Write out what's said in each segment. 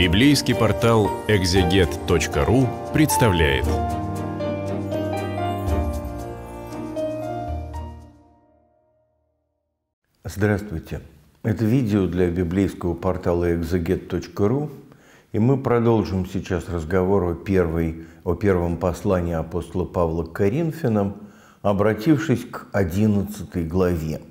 Библейский портал экзегет.ру представляет. Здравствуйте. Это видео для библейского портала экзегет.ру, и мы продолжим сейчас разговор о, первой, о первом послании апостола Павла к Коринфянам, обратившись к 11 главе.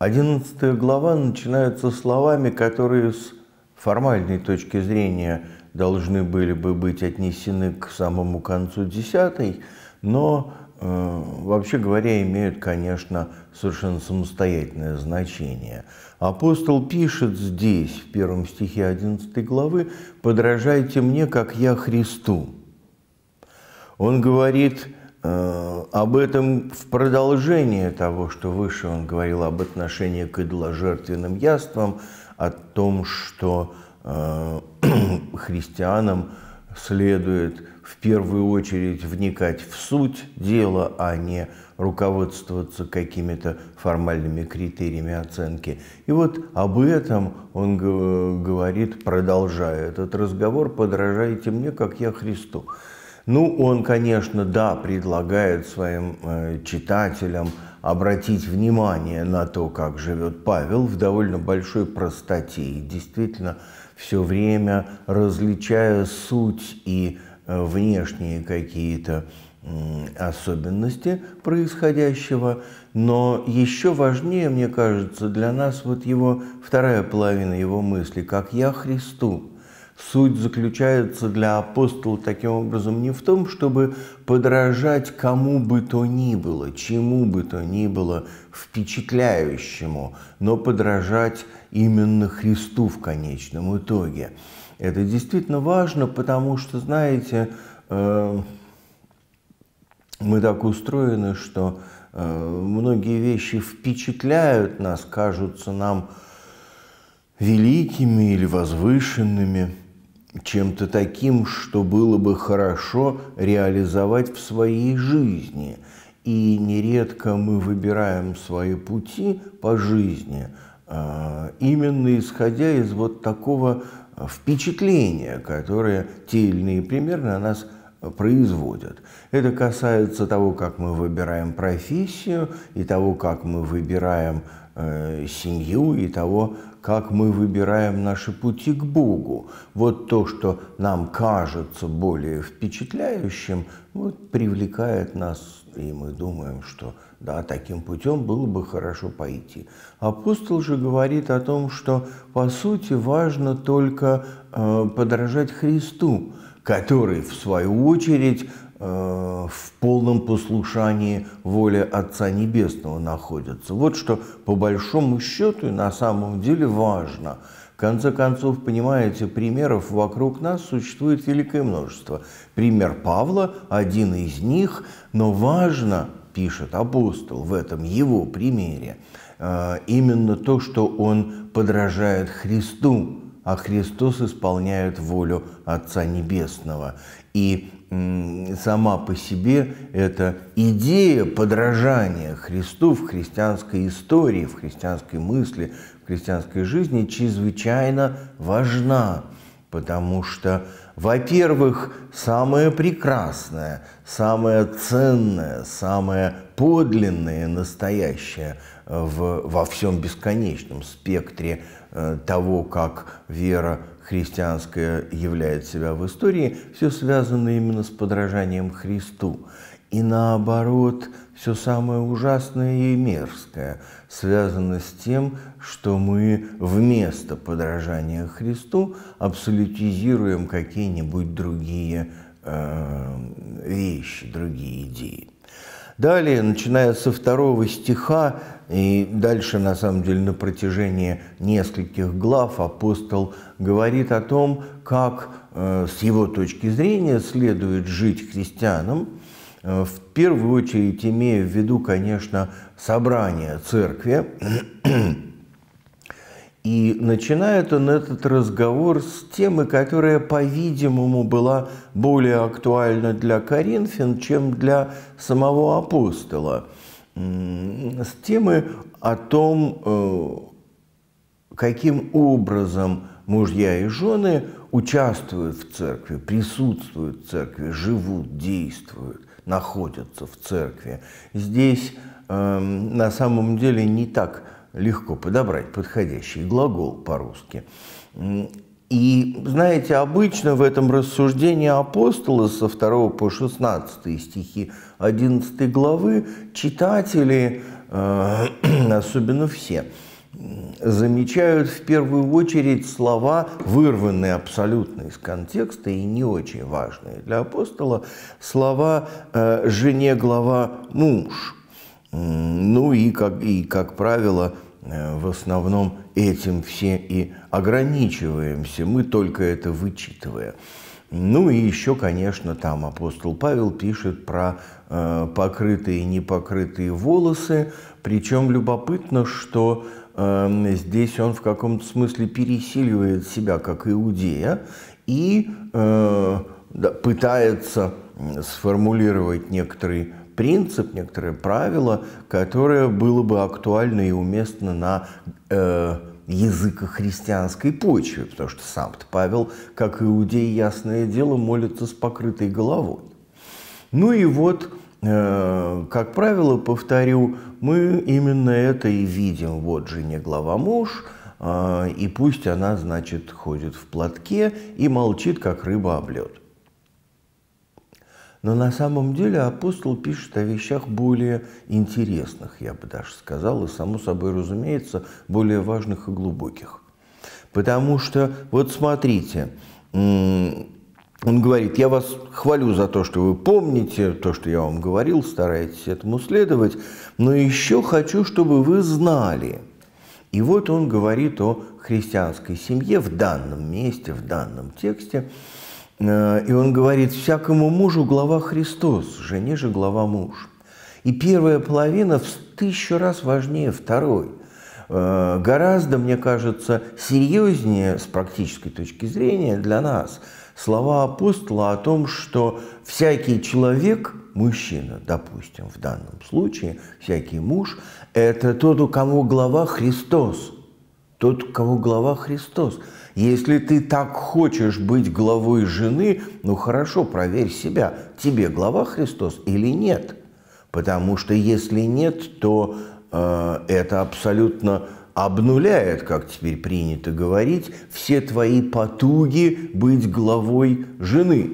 11 глава начинается словами, которые с формальной точки зрения должны были бы быть отнесены к самому концу десятой, но э, вообще говоря, имеют, конечно, совершенно самостоятельное значение. Апостол пишет здесь, в первом стихе 11 главы, «Подражайте мне, как я Христу». Он говорит э, об этом в продолжение того, что выше он говорил об отношении к идоложертвенным яствам – о том, что э, христианам следует в первую очередь вникать в суть дела, а не руководствоваться какими-то формальными критериями оценки. И вот об этом он говорит, продолжая этот разговор, подражайте мне, как я Христу. Ну, он, конечно, да, предлагает своим э, читателям обратить внимание на то, как живет Павел в довольно большой простоте и действительно все время различая суть и э, внешние какие-то особенности происходящего, но еще важнее, мне кажется, для нас вот его вторая половина его мысли, как я Христу, Суть заключается для апостола таким образом не в том, чтобы подражать кому бы то ни было, чему бы то ни было впечатляющему, но подражать именно Христу в конечном итоге. Это действительно важно, потому что, знаете, эм, мы так устроены, что э, многие вещи впечатляют нас, кажутся нам великими или возвышенными – чем-то таким, что было бы хорошо реализовать в своей жизни. И нередко мы выбираем свои пути по жизни а, именно исходя из вот такого а, впечатления, которое те или иные примеры на нас производят. Это касается того, как мы выбираем профессию, и того, как мы выбираем э, семью, и того, как мы выбираем наши пути к Богу. Вот то, что нам кажется более впечатляющим, вот привлекает нас, и мы думаем, что да, таким путем было бы хорошо пойти. Апостол же говорит о том, что по сути важно только э, подражать Христу, который в свою очередь Э, в полном послушании воле Отца Небесного находятся. Вот что по большому счету на самом деле важно. В конце концов, понимаете, примеров вокруг нас существует великое множество. Пример Павла – один из них, но важно, пишет апостол в этом его примере, э, именно то, что он подражает Христу, а Христос исполняет волю Отца Небесного. И сама по себе эта идея подражания Христу в христианской истории, в христианской мысли, в христианской жизни чрезвычайно важна, потому что, во-первых, самое прекрасное, самое ценное, самое подлинное, настоящее в, во всем бесконечном спектре Э, того, как вера христианская являет себя в истории, все связано именно с подражанием Христу. И наоборот, все самое ужасное и мерзкое связано с тем, что мы вместо подражания Христу абсолютизируем какие-нибудь другие э, вещи, другие идеи. Далее, начиная со второго стиха, и дальше, на самом деле, на протяжении нескольких глав апостол говорит о том, как э, с его точки зрения следует жить христианам, э, в первую очередь имея в виду, конечно, собрание церкви. И начинает он этот разговор с темы, которая, по-видимому, была более актуальна для Коринфян, чем для самого апостола – с темы о том, э, каким образом мужья и жены участвуют в церкви, присутствуют в церкви, живут, действуют, находятся в церкви. Здесь эм, на самом деле не так легко подобрать подходящий глагол по-русски. И, знаете, обычно в этом рассуждении апостола со 2 по 16 стихи 11 главы читатели, э, особенно все, замечают в первую очередь слова, вырванные абсолютно из контекста и не очень важные для апостола, слова э, «жене глава муж». Ну и, как, и, как правило, э, в основном этим все и ограничиваемся, мы только это вычитывая. Ну и еще, конечно, там апостол Павел пишет про э, покрытые и непокрытые волосы, причем любопытно, что э, здесь он в каком-то смысле пересиливает себя как иудея и э, да, пытается сформулировать некоторые принцип, некоторое правило, которое было бы актуально и уместно на э, языка христианской почве, потому что сам Павел, как иудей, ясное дело, молится с покрытой головой. Ну и вот, э, как правило, повторю, мы именно это и видим. Вот жене глава муж, э, и пусть она, значит, ходит в платке и молчит, как рыба об лед. Но на самом деле апостол пишет о вещах более интересных, я бы даже сказал, и само собой разумеется, более важных и глубоких. Потому что, вот смотрите, он говорит, я вас хвалю за то, что вы помните, то, что я вам говорил, стараетесь этому следовать, но еще хочу, чтобы вы знали. И вот он говорит о христианской семье в данном месте, в данном тексте. Э, и он говорит, всякому мужу глава Христос, жене же глава муж. И первая половина в тысячу раз важнее второй. Э, гораздо, мне кажется, серьезнее с практической точки зрения для нас слова апостола о том, что всякий человек, мужчина, допустим, в данном случае, всякий муж, это тот, у кого глава Христос. Тот, у кого глава Христос. Если ты так хочешь быть главой жены, ну хорошо, проверь себя, тебе глава Христос или нет. Потому что если нет, то э, это абсолютно обнуляет, как теперь принято говорить, все твои потуги быть главой жены.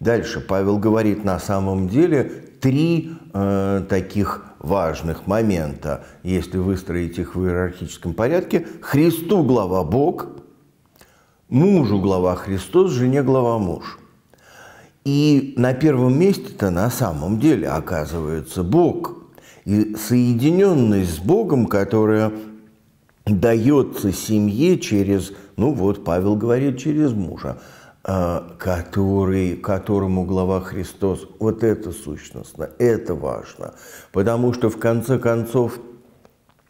Дальше Павел говорит на самом деле три э, таких важных момента. Если выстроить их в иерархическом порядке, Христу глава Бог – Мужу глава Христос, жене глава муж. И на первом месте-то на самом деле оказывается Бог. И соединенность с Богом, которая дается семье через, ну вот Павел говорит, через мужа, а, который, которому глава Христос. Вот это сущностно, это важно. Потому что в конце концов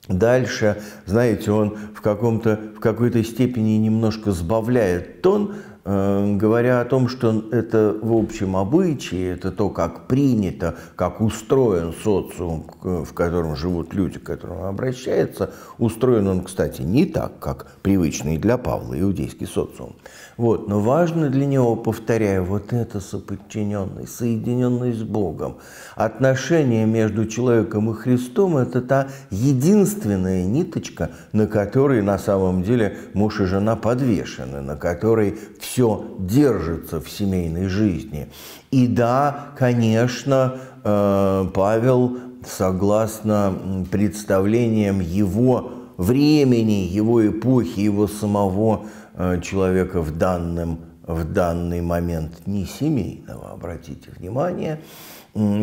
Дальше, знаете, он в, каком-то, в какой-то степени немножко сбавляет тон, э, говоря о том, что это в общем обычае, это то, как принято, как устроен социум, в котором живут люди, к которым он обращается. Устроен он, кстати, не так, как привычный для Павла иудейский социум. Вот. Но важно для него, повторяю, вот это соподчиненный, соединенное с Богом. Отношение между человеком и Христом – это та единственная ниточка, на которой на самом деле муж и жена подвешены, на которой все держится в семейной жизни. И да, конечно, э, Павел, согласно представлениям его времени, его эпохи, его самого Э, человека в, данном, в данный момент не семейного, обратите внимание,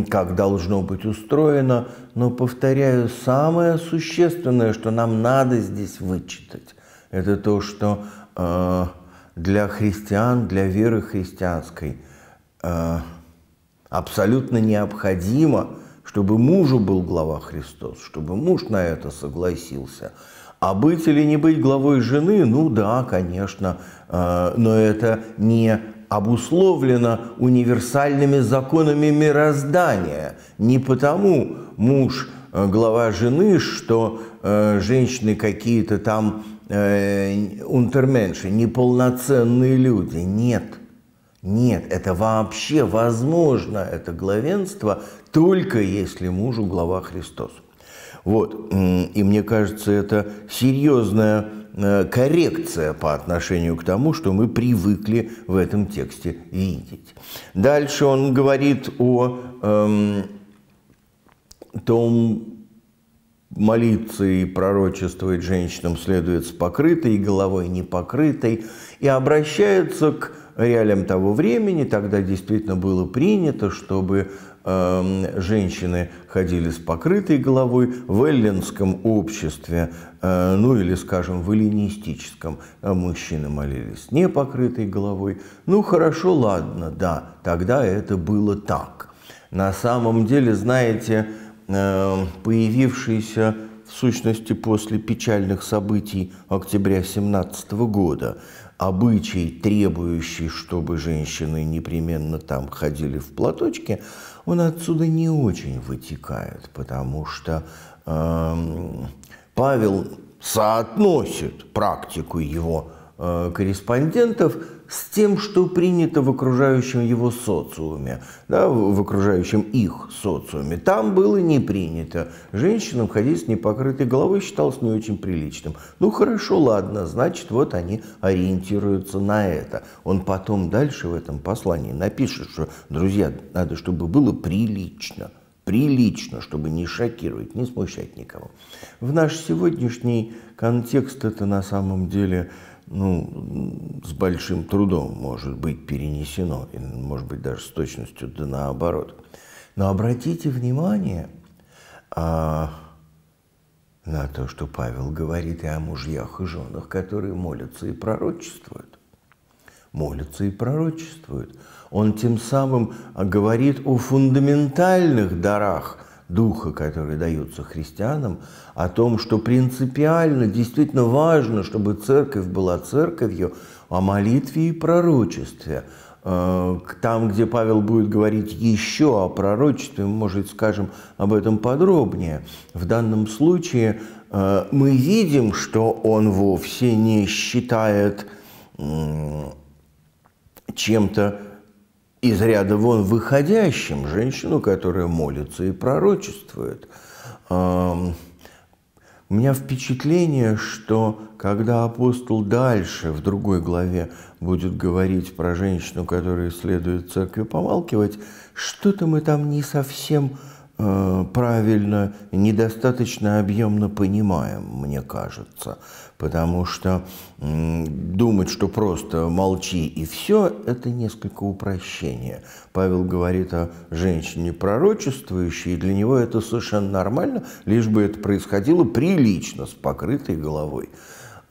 как должно быть устроено, но, повторяю, самое существенное, что нам надо здесь вычитать, это то, что э, для христиан, для веры христианской э, абсолютно необходимо, чтобы мужу был глава Христос, чтобы муж на это согласился – а быть или не быть главой жены, ну да, конечно, э, но это не обусловлено универсальными законами мироздания. Не потому муж э, глава жены, что э, женщины какие-то там унтерменши, неполноценные люди. Нет. Нет, это вообще возможно, это главенство, только если мужу глава Христос. Вот. И мне кажется, это серьезная э, коррекция по отношению к тому, что мы привыкли в этом тексте видеть. Дальше он говорит о эм, том, молиться и пророчествовать женщинам следует с покрытой головой, не покрытой, и обращается к реалиям того времени. Тогда действительно было принято, чтобы Эм, женщины ходили с покрытой головой, в эллинском обществе, э, ну или, скажем, в эллинистическом, э, мужчины молились не покрытой головой. Ну хорошо, ладно, да, тогда это было так. На самом деле, знаете, э, появившийся в сущности после печальных событий октября 17 года – обычай, требующий, чтобы женщины непременно там ходили в платочке, он отсюда не очень вытекает, потому что э, Павел соотносит практику его Э, корреспондентов с тем, что принято в окружающем его социуме, да, в окружающем их социуме. Там было не принято. Женщинам ходить с непокрытой головой считалось не очень приличным. Ну хорошо, ладно, значит, вот они ориентируются на это. Он потом дальше в этом послании напишет, что, друзья, надо, чтобы было прилично прилично, чтобы не шокировать, не смущать никого. В наш сегодняшний контекст это на самом деле ну, с большим трудом может быть перенесено, и, может быть, даже с точностью да наоборот. Но обратите внимание а, на то, что Павел говорит и о мужьях и женах, которые молятся и пророчествуют. Молятся и пророчествуют. Он тем самым а, говорит о фундаментальных дарах – духа, который даются христианам, о том, что принципиально действительно важно, чтобы церковь была церковью о молитве и пророчестве. Э, там, где Павел будет говорить еще о пророчестве, мы, может, скажем об этом подробнее. В данном случае э, мы видим, что он вовсе не считает чем-то из ряда вон выходящим женщину, которая молится и пророчествует. У меня впечатление, что когда апостол дальше, в другой главе, будет говорить про женщину, которая следует церкви помалкивать, что-то мы там не совсем э, правильно, недостаточно объемно понимаем, мне кажется потому что думать, что просто молчи и все, это несколько упрощение. Павел говорит о женщине пророчествующей, и для него это совершенно нормально, лишь бы это происходило прилично, с покрытой головой.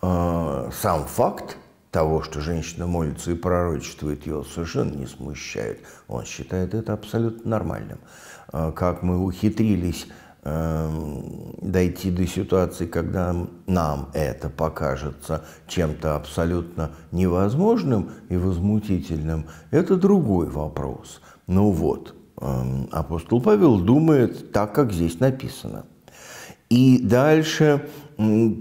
А, сам факт того, что женщина молится и пророчествует, его совершенно не смущает. Он считает это абсолютно нормальным. А, как мы ухитрились Эм, дойти до ситуации, когда нам это покажется чем-то абсолютно невозможным и возмутительным, это другой вопрос. Ну вот, эм, апостол Павел думает так, как здесь написано. И дальше,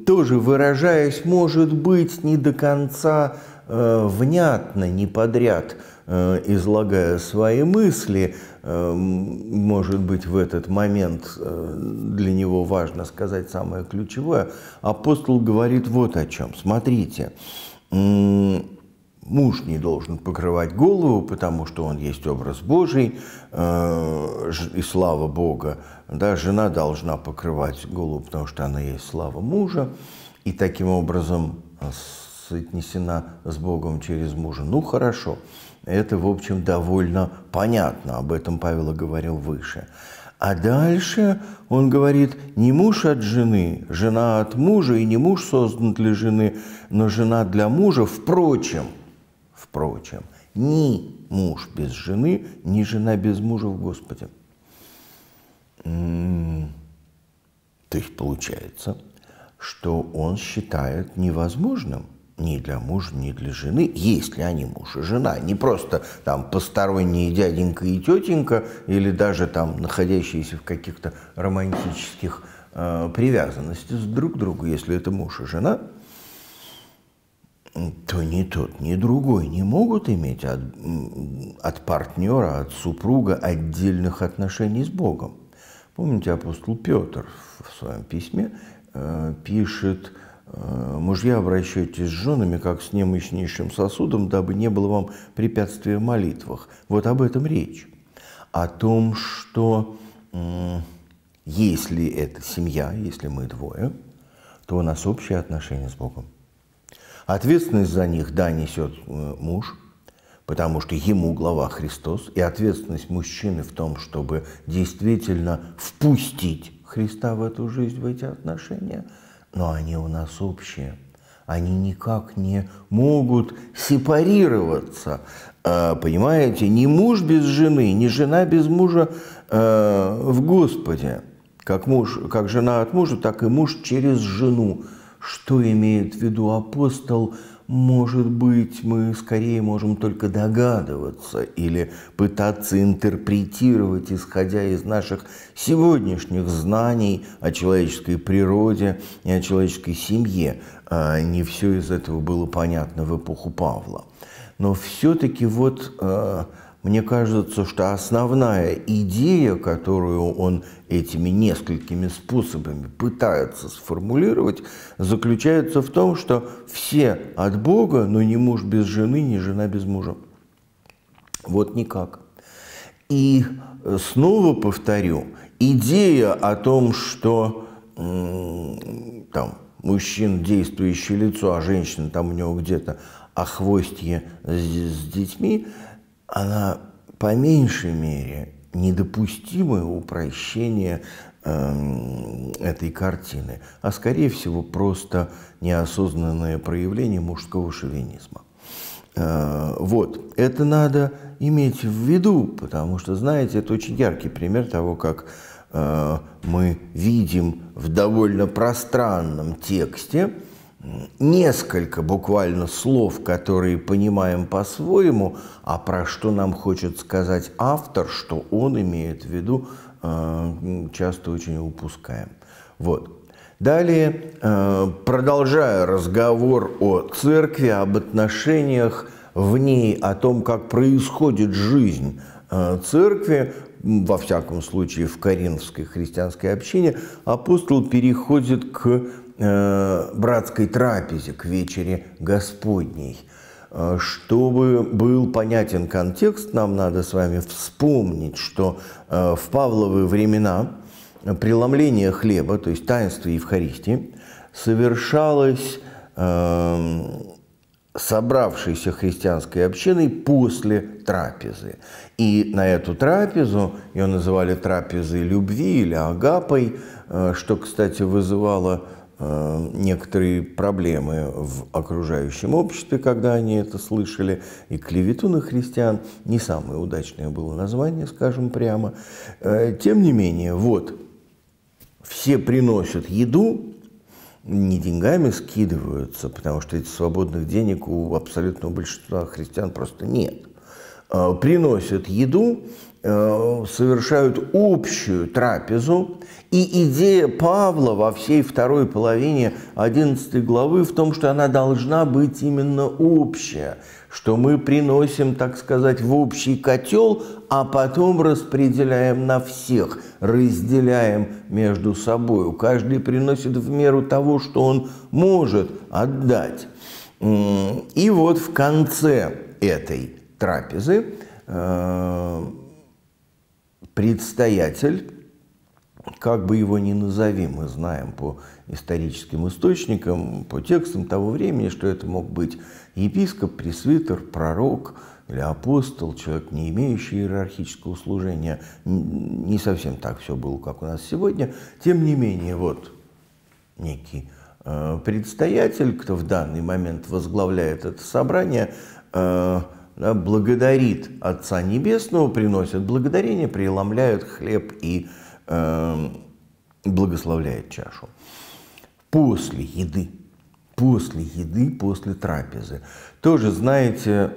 тоже выражаясь, может быть, не до конца э, внятно, не подряд э, излагая свои мысли, Эм, может быть, в этот момент э, для него важно сказать самое ключевое. Апостол говорит вот о чем. Смотрите, муж не должен покрывать голову, потому что он есть образ Божий, э, и слава Бога. Да, жена должна покрывать голову, потому что она есть слава мужа, и таким образом э, соотнесена с Богом через мужа. Ну, хорошо. Хорошо. Это, в общем, довольно понятно, об этом Павел говорил выше. А дальше он говорит, не муж от жены, жена от мужа, и не муж создан для жены, но жена для мужа, впрочем, впрочем, ни муж без жены, ни жена без мужа в Господе. М-м-м. То есть получается, что он считает невозможным – ни для мужа, ни для жены, если они муж и жена, не просто там посторонние дяденька и тетенька, или даже там находящиеся в каких-то романтических э, привязанностях друг к другу, если это муж и жена, то ни тот, ни другой не могут иметь от, от партнера, от супруга отдельных отношений с Богом. Помните, апостол Петр в своем письме э, пишет, Э, мужья, обращайтесь с женами, как с немощнейшим сосудом, дабы не было вам препятствия в молитвах. Вот об этом речь. О том, что если это семья, если мы двое, то у нас общее отношение с Богом. Ответственность за них, да, несет э, муж, потому что ему глава Христос, и ответственность мужчины в том, чтобы действительно впустить Христа в эту жизнь, в эти отношения – но они у нас общие. Они никак не могут сепарироваться. А, понимаете, не муж без жены, не жена без мужа а, в Господе. Как, муж, как жена от мужа, так и муж через жену. Что имеет в виду апостол – может быть, мы скорее можем только догадываться или пытаться интерпретировать, исходя из наших сегодняшних знаний о человеческой природе и о человеческой семье. А, не все из этого было понятно в эпоху Павла. Но все-таки вот а, мне кажется, что основная идея, которую он этими несколькими способами пытается сформулировать, заключается в том, что все от Бога, но не муж без жены, не жена без мужа. Вот никак. И э, снова повторю, идея о том, что там мужчина действующее лицо, а женщина там у него где-то о а хвостье с, с детьми, она по меньшей мере недопустимое упрощение э, этой картины, а скорее всего просто неосознанное проявление мужского шовинизма. Э, вот, это надо иметь в виду, потому что, знаете, это очень яркий пример того, как э, мы видим в довольно пространном тексте, несколько буквально слов, которые понимаем по-своему, а про что нам хочет сказать автор, что он имеет в виду, э, часто очень упускаем. Вот. Далее, э, продолжая разговор о церкви, об отношениях в ней, о том, как происходит жизнь э, церкви, во всяком случае в коринфской христианской общине, апостол переходит к Э, братской трапезе, к вечере Господней. Э, чтобы был понятен контекст, нам надо с вами вспомнить, что э, в Павловы времена преломление хлеба, то есть таинство Евхаристии, совершалось собравшейся христианской общиной после трапезы. И на эту трапезу, ее называли трапезой любви или агапой, что, кстати, вызывало Э, некоторые проблемы в окружающем обществе, когда они это слышали, и клевету на христиан, не самое удачное было название, скажем прямо. Э, тем не менее, вот, все приносят еду, не деньгами скидываются, потому что этих свободных денег у абсолютного большинства христиан просто нет. Э, приносят еду, Э, совершают общую трапезу, и идея Павла во всей второй половине 11 главы в том, что она должна быть именно общая, что мы приносим, так сказать, в общий котел, а потом распределяем на всех, разделяем между собой. Каждый приносит в меру того, что он может отдать. И вот в конце этой трапезы э, предстоятель, как бы его ни назови, мы знаем по историческим источникам, по текстам того времени, что это мог быть епископ, пресвитер, пророк или апостол, человек, не имеющий иерархического служения. Не совсем так все было, как у нас сегодня. Тем не менее, вот некий э, предстоятель, кто в данный момент возглавляет это собрание, э, да, благодарит Отца Небесного, приносит благодарение, преломляет хлеб и э, благословляет чашу. После еды, после еды, после трапезы. Тоже, знаете,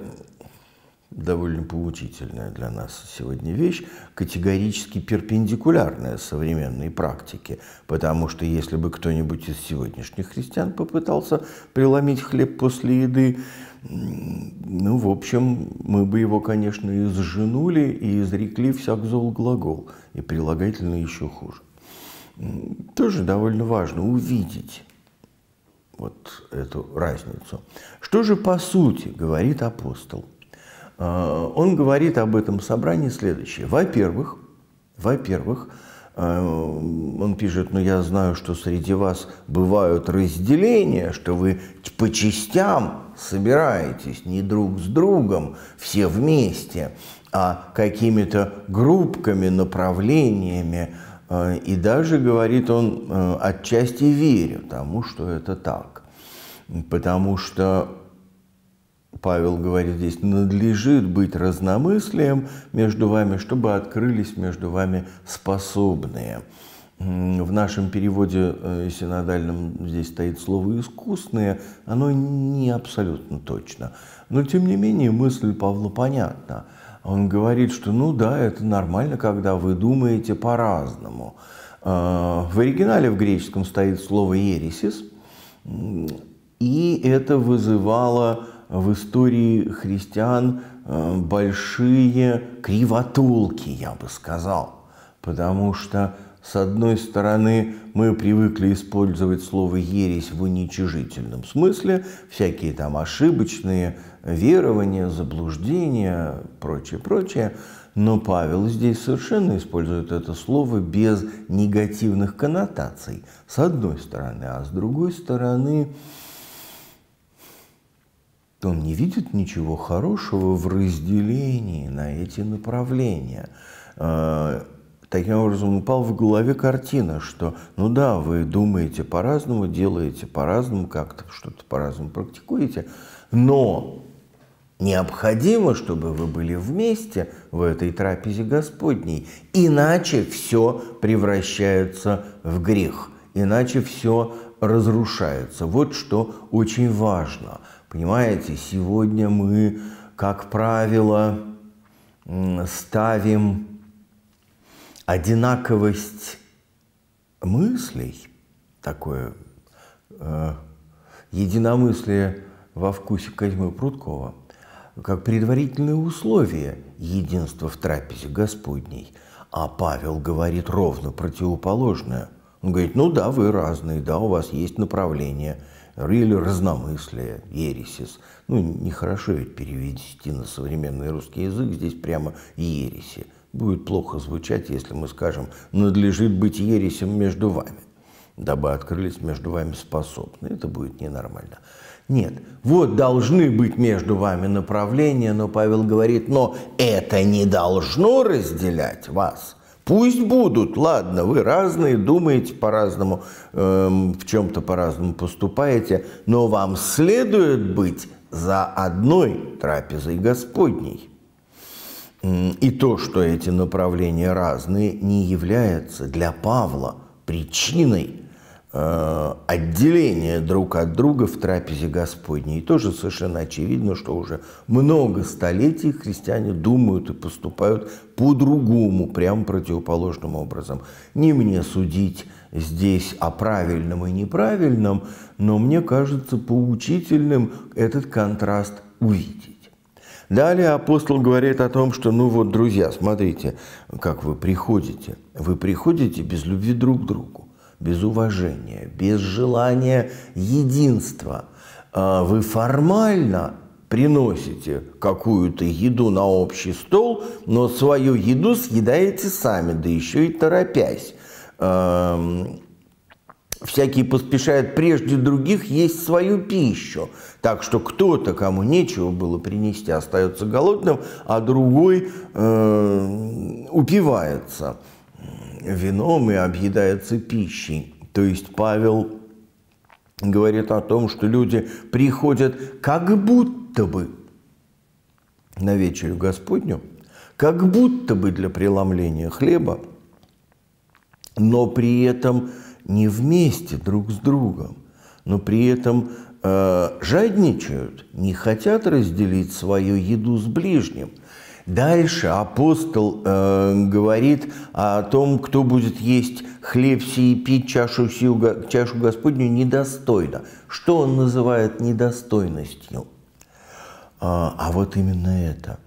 довольно поучительная для нас сегодня вещь, категорически перпендикулярная современной практике, потому что если бы кто-нибудь из сегодняшних христиан попытался преломить хлеб после еды, ну, в общем, мы бы его, конечно, изженули и изрекли всяк зол глагол, и прилагательно еще хуже. Тоже довольно важно увидеть вот эту разницу. Что же по сути говорит апостол? А, он говорит об этом собрании следующее. Во-первых, во-первых, Э, он пишет, ну я знаю, что среди вас бывают разделения, что вы по частям собираетесь, не друг с другом, все вместе, а какими-то группками, направлениями. Э, и даже, говорит он, э, отчасти верю тому, что это так. Потому что Павел говорит здесь, надлежит быть разномыслием между вами, чтобы открылись между вами способные. В нашем переводе э, синодальном здесь стоит слово «искусные», оно не абсолютно точно. Но, тем не менее, мысль Павла понятна. Он говорит, что ну да, это нормально, когда вы думаете по-разному. Э, в оригинале в греческом стоит слово «ересис», и это вызывало в истории христиан э, большие кривотолки, я бы сказал. Потому что, с одной стороны, мы привыкли использовать слово «ересь» в уничижительном смысле, всякие там ошибочные верования, заблуждения, прочее, прочее. Но Павел здесь совершенно использует это слово без негативных коннотаций, с одной стороны, а с другой стороны, то он не видит ничего хорошего в разделении на эти направления. А, таким образом, упал в голове картина, что, ну да, вы думаете по-разному, делаете по-разному, как-то что-то по-разному практикуете, но необходимо, чтобы вы были вместе в этой трапезе Господней, иначе все превращается в грех, иначе все разрушается. Вот что очень важно – Понимаете, сегодня мы, как правило, ставим одинаковость мыслей, такое э, единомыслие во вкусе Козьмы Прудкова, как предварительные условия единства в трапезе Господней. А Павел говорит ровно противоположное. Он говорит, ну да, вы разные, да, у вас есть направление – или разномыслие, ересис. Ну, нехорошо ведь перевести на современный русский язык, здесь прямо ереси. Будет плохо звучать, если мы скажем «надлежит быть ересем между вами», дабы открылись между вами способны. Это будет ненормально. Нет, вот должны быть между вами направления, но Павел говорит, но это не должно разделять вас – Пусть будут, ладно, вы разные, думаете по-разному, эм, в чем-то по-разному поступаете, но вам следует быть за одной трапезой Господней. И то, что эти направления разные, не является для Павла причиной Э, отделение друг от друга в трапезе Господней. И тоже совершенно очевидно, что уже много столетий христиане думают и поступают по-другому, прямо противоположным образом. Не мне судить здесь о правильном и неправильном, но мне кажется поучительным этот контраст увидеть. Далее апостол говорит о том, что, ну вот, друзья, смотрите, как вы приходите. Вы приходите без любви друг к другу без уважения, без желания единства. А вы формально приносите какую-то еду на общий стол, но свою еду съедаете сами, да еще и торопясь. Эм, всякие поспешают прежде других есть свою пищу. Так что кто-то, кому нечего было принести, остается голодным, а другой э, упивается вином и объедается пищей. То есть Павел говорит о том, что люди приходят как будто бы на вечерю Господню, как будто бы для преломления хлеба, но при этом не вместе друг с другом, но при этом э, жадничают, не хотят разделить свою еду с ближним – Дальше апостол э, говорит о том, кто будет есть хлеб сей и пить чашу, сию, чашу Господню недостойно. Что он называет недостойностью? А, а вот именно это –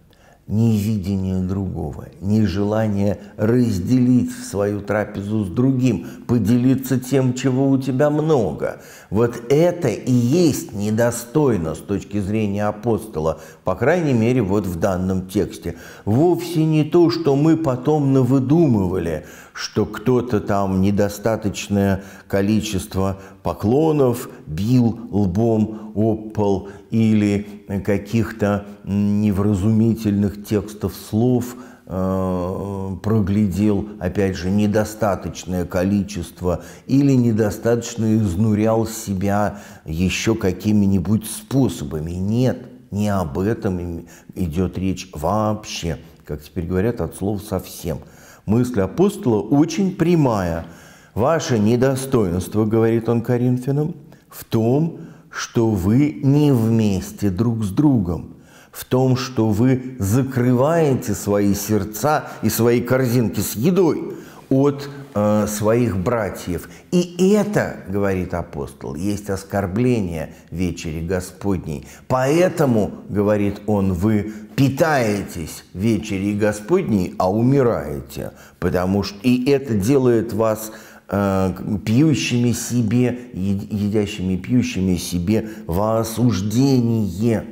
невидение другого, нежелание разделить свою трапезу с другим, поделиться тем, чего у тебя много. Вот это и есть недостойно с точки зрения апостола, по крайней мере, вот в данном тексте. Вовсе не то, что мы потом навыдумывали, что кто-то там недостаточное количество поклонов, бил лбом об или каких-то невразумительных текстов слов э, проглядел, опять же, недостаточное количество или недостаточно изнурял себя еще какими-нибудь способами. Нет, не об этом идет речь вообще, как теперь говорят, от слов совсем. Мысль апостола очень прямая – Ваше недостоинство, говорит он Коринфянам, в том, что вы не вместе друг с другом, в том, что вы закрываете свои сердца и свои корзинки с едой от э, своих братьев. И это, говорит апостол, есть оскорбление вечери Господней. Поэтому, говорит он, вы питаетесь вечерей Господней, а умираете, потому что и это делает вас Э, пьющими себе, едящими пьющими себе во осуждение.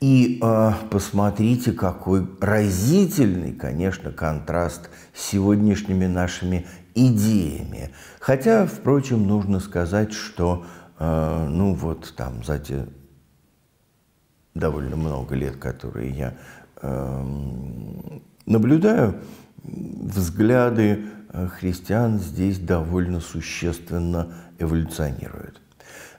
И э, посмотрите, какой разительный, конечно, контраст с сегодняшними нашими идеями. Хотя, впрочем, нужно сказать, что, э, ну вот там, за те довольно много лет, которые я э, наблюдаю, взгляды Э, христиан здесь довольно существенно эволюционирует.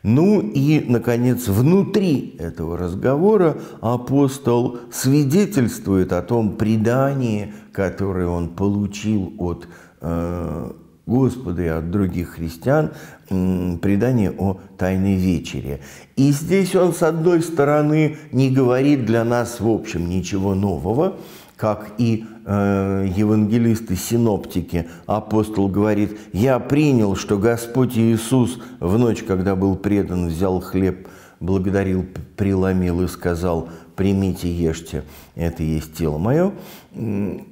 Ну и, наконец, внутри этого разговора апостол свидетельствует о том предании, которое он получил от э, Господа и от других христиан, э, предание о Тайной Вечере. И здесь он, с одной стороны, не говорит для нас, в общем, ничего нового, как и э, евангелисты, синоптики, апостол говорит, «Я принял, что Господь Иисус в ночь, когда был предан, взял хлеб, благодарил, преломил и сказал, «Примите, ешьте, это есть тело мое».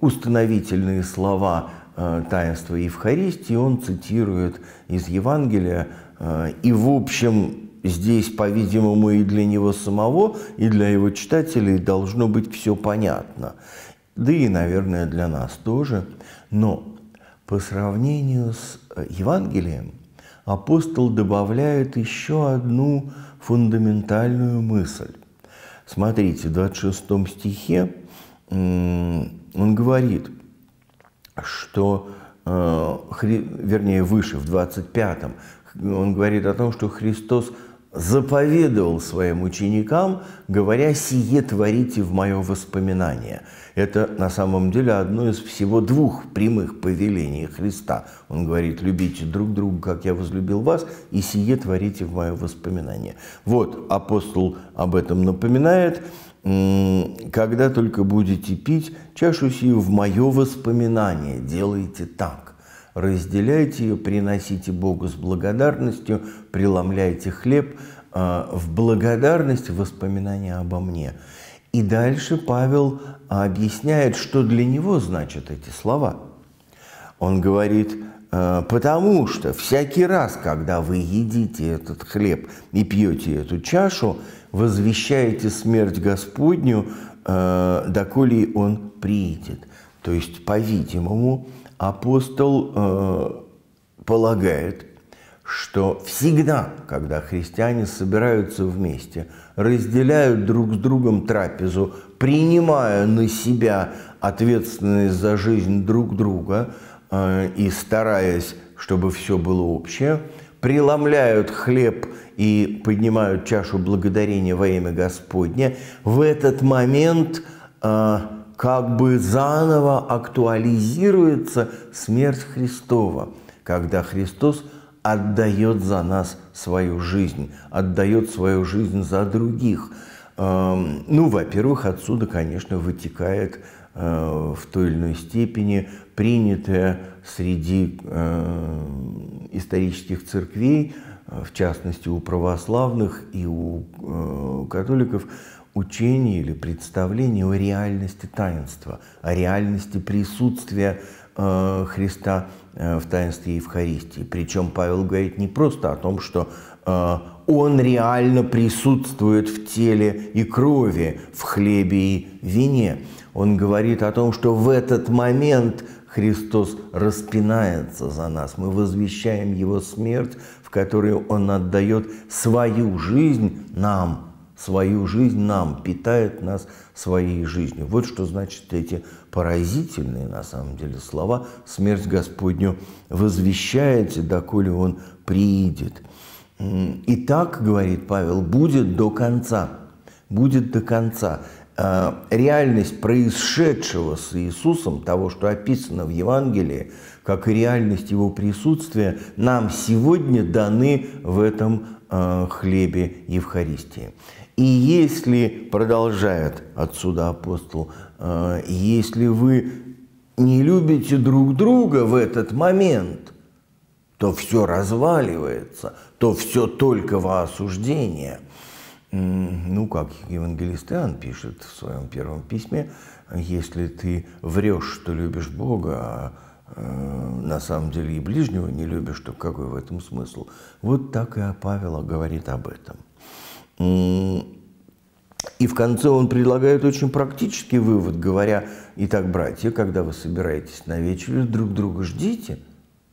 Установительные слова э, таинства Евхаристии он цитирует из Евангелия, э, и в общем здесь, по-видимому, и для него самого, и для его читателей должно быть все понятно да и, наверное, для нас тоже. Но по сравнению с э, Евангелием апостол добавляет еще одну фундаментальную мысль. Смотрите, в 26 стихе он говорит, что, э, вернее, выше, в 25, он говорит о том, что Христос – заповедовал своим ученикам, говоря «сие творите в мое воспоминание». Это на самом деле одно из всего двух прямых повелений Христа. Он говорит «любите друг друга, как я возлюбил вас, и сие творите в мое воспоминание». Вот апостол об этом напоминает когда только будете пить чашу сию в мое воспоминание, делайте так разделяйте ее, приносите Богу с благодарностью, преломляйте хлеб, э, в благодарность воспоминания обо мне. И дальше Павел э, объясняет, что для него значат эти слова. Он говорит, э, потому что всякий раз, когда вы едите этот хлеб и пьете эту чашу, возвещаете смерть Господню, доколе он приидет. То есть, по-видимому, апостол э, полагает, что всегда, когда христиане собираются вместе, разделяют друг с другом трапезу, принимая на себя ответственность за жизнь друг друга э, и стараясь, чтобы все было общее, преломляют хлеб и поднимают чашу благодарения во имя Господня. в этот момент э, как бы заново актуализируется смерть Христова, когда Христос отдает за нас свою жизнь, отдает свою жизнь за других. Эм, ну, во-первых, отсюда, конечно, вытекает э, в той или иной степени принятая среди э, исторических церквей, э, в частности у православных и у католиков, учение или представление о реальности таинства, о реальности присутствия э, Христа э, в таинстве Евхаристии. Причем Павел говорит не просто о том, что э, Он реально присутствует в теле и крови, в хлебе и вине. Он говорит о том, что в этот момент Христос распинается за нас. Мы возвещаем Его смерть, в которой Он отдает свою жизнь нам – свою жизнь нам, питает нас своей жизнью. Вот что значит эти поразительные, на самом деле, слова «Смерть Господню возвещаете, доколе Он приидет». И так, говорит Павел, будет до конца. Будет до конца. А, реальность происшедшего с Иисусом, того, что описано в Евангелии, как и реальность Его присутствия, нам сегодня даны в этом а, хлебе Евхаристии. И если, продолжает отсюда апостол, э, если вы не любите друг друга в этот момент, то все разваливается, то все только во осуждение. Ну, как евангелист Иоанн пишет в своем первом письме, если ты врешь, что любишь Бога, а э, на самом деле и ближнего не любишь, то какой в этом смысл? Вот так и Павел говорит об этом. И в конце он предлагает очень практический вывод, говоря, «Итак, братья, когда вы собираетесь на вечерю, друг друга ждите,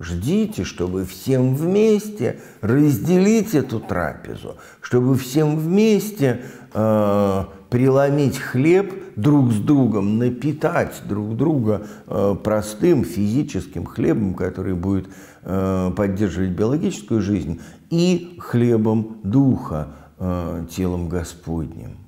ждите, чтобы всем вместе разделить эту трапезу, чтобы всем вместе э, преломить хлеб друг с другом, напитать друг друга э, простым физическим хлебом, который будет э, поддерживать биологическую жизнь, и хлебом духа, Э, телом Господним.